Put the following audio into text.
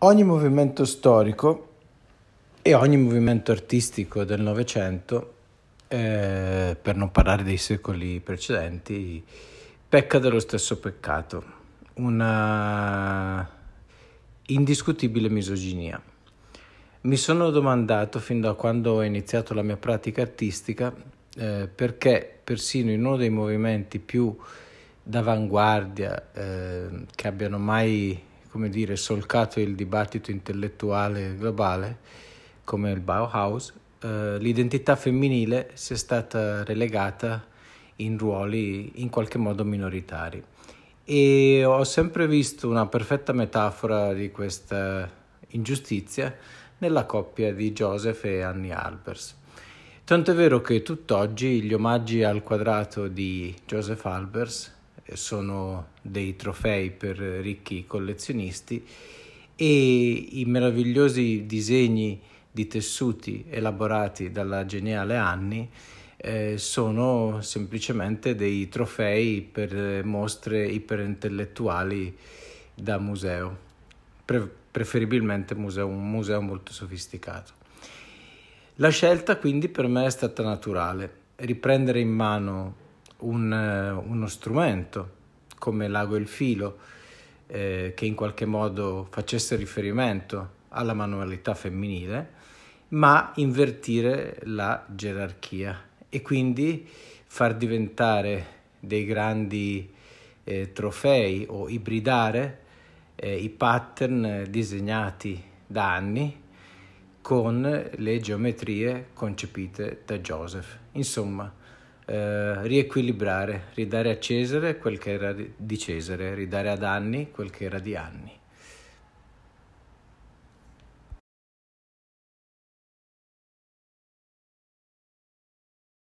Ogni movimento storico e ogni movimento artistico del Novecento, eh, per non parlare dei secoli precedenti, pecca dello stesso peccato, una indiscutibile misoginia. Mi sono domandato fin da quando ho iniziato la mia pratica artistica eh, perché persino in uno dei movimenti più d'avanguardia eh, che abbiano mai come dire, solcato il dibattito intellettuale globale, come il Bauhaus, eh, l'identità femminile si è stata relegata in ruoli in qualche modo minoritari. E ho sempre visto una perfetta metafora di questa ingiustizia nella coppia di Joseph e Annie Albers. Tanto è vero che tutt'oggi gli omaggi al quadrato di Joseph Albers sono dei trofei per ricchi collezionisti e i meravigliosi disegni di tessuti elaborati dalla geniale Anni eh, sono semplicemente dei trofei per mostre iperintellettuali da museo, Pre- preferibilmente museo, un museo molto sofisticato. La scelta quindi per me è stata naturale, riprendere in mano un, eh, uno strumento come l'ago e il filo eh, che in qualche modo facesse riferimento alla manualità femminile, ma invertire la gerarchia e quindi far diventare dei grandi eh, trofei o ibridare eh, i pattern disegnati da anni con le geometrie concepite da Joseph. Insomma, eh, riequilibrare, ridare a Cesare quel che era di Cesare, ridare ad Anni quel che era di Anni.